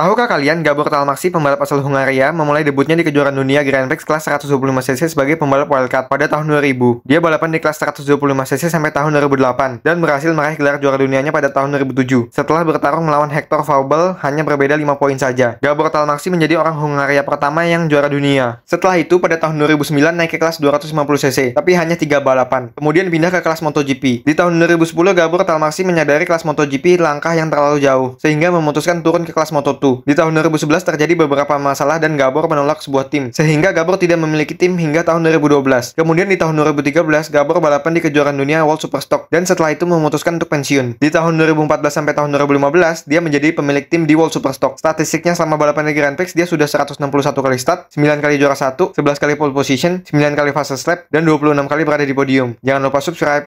Tahukah kalian Gabor Talmaksi, pembalap asal Hungaria, memulai debutnya di kejuaraan dunia Grand Prix kelas 125cc sebagai pembalap wildcard pada tahun 2000. Dia balapan di kelas 125cc sampai tahun 2008 dan berhasil meraih gelar juara dunianya pada tahun 2007. Setelah bertarung melawan Hector Faubel, hanya berbeda 5 poin saja. Gabor Talmaksi menjadi orang Hungaria pertama yang juara dunia. Setelah itu pada tahun 2009 naik ke kelas 250cc, tapi hanya 3 balapan. Kemudian pindah ke kelas MotoGP. Di tahun 2010 Gabor Talmaksi menyadari kelas MotoGP langkah yang terlalu jauh sehingga memutuskan turun ke kelas Moto2 di tahun 2011 terjadi beberapa masalah dan Gabor menolak sebuah tim, sehingga Gabor tidak memiliki tim hingga tahun 2012. Kemudian di tahun 2013, Gabor balapan di kejuaraan dunia World Superstock dan setelah itu memutuskan untuk pensiun. Di tahun 2014 sampai tahun 2015, dia menjadi pemilik tim di World Superstock. Statistiknya selama balapan di Grand Prix, dia sudah 161 kali start, 9 kali juara satu, 11 kali pole position, 9 kali fase slap, dan 26 kali berada di podium. Jangan lupa subscribe.